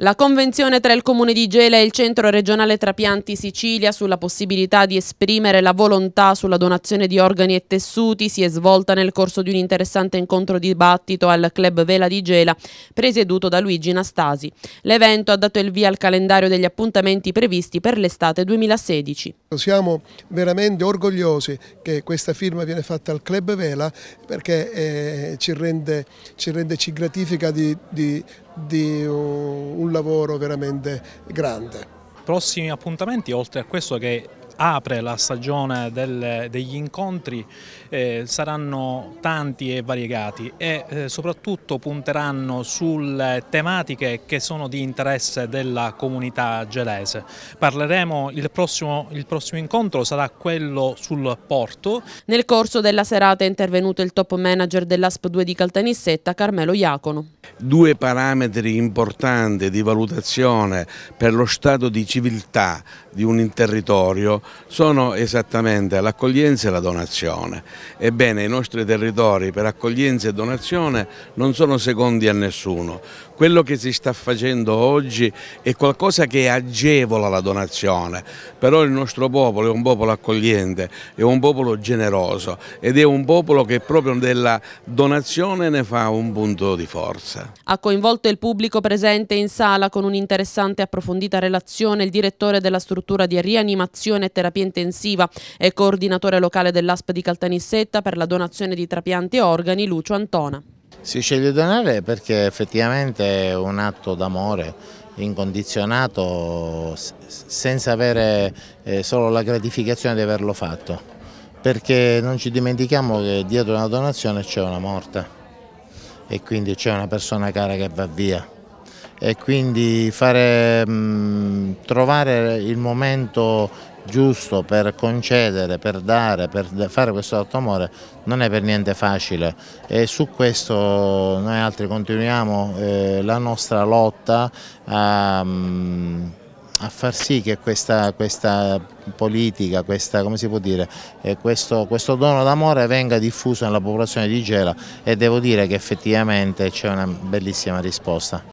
La convenzione tra il Comune di Gela e il Centro regionale Trapianti Sicilia sulla possibilità di esprimere la volontà sulla donazione di organi e tessuti si è svolta nel corso di un interessante incontro dibattito al Club Vela di Gela, presieduto da Luigi Nastasi. L'evento ha dato il via al calendario degli appuntamenti previsti per l'estate 2016. Siamo veramente orgogliosi che questa firma viene fatta al Club Vela perché eh, ci, rende, ci, rende, ci gratifica di, di di un lavoro veramente grande. Prossimi appuntamenti, oltre a questo che apre la stagione del, degli incontri eh, saranno tanti e variegati e eh, soprattutto punteranno sulle tematiche che sono di interesse della comunità gelese. Parleremo, il prossimo, il prossimo incontro sarà quello sul porto. Nel corso della serata è intervenuto il top manager dell'ASP 2 di Caltanissetta, Carmelo Iacono. Due parametri importanti di valutazione per lo stato di civiltà di un territorio sono esattamente l'accoglienza e la donazione. Ebbene i nostri territori per accoglienza e donazione non sono secondi a nessuno. Quello che si sta facendo oggi è qualcosa che agevola la donazione, però il nostro popolo è un popolo accogliente, è un popolo generoso ed è un popolo che proprio della donazione ne fa un punto di forza. Ha coinvolto il pubblico presente in sala con un'interessante e approfondita relazione il direttore della struttura di rianimazione terapia intensiva e coordinatore locale dell'ASP di Caltanissetta per la donazione di trapianti e organi Lucio Antona. Si sceglie di donare perché effettivamente è un atto d'amore incondizionato senza avere eh, solo la gratificazione di averlo fatto perché non ci dimentichiamo che dietro una donazione c'è una morta e quindi c'è una persona cara che va via e quindi fare, mm, trovare il momento giusto per concedere, per dare, per fare questo atto amore non è per niente facile e su questo noi altri continuiamo eh, la nostra lotta a, mm, a far sì che questa, questa politica, questa, come si può dire, eh, questo, questo, dono d'amore venga diffuso nella popolazione di Gela e devo dire che effettivamente c'è una bellissima risposta.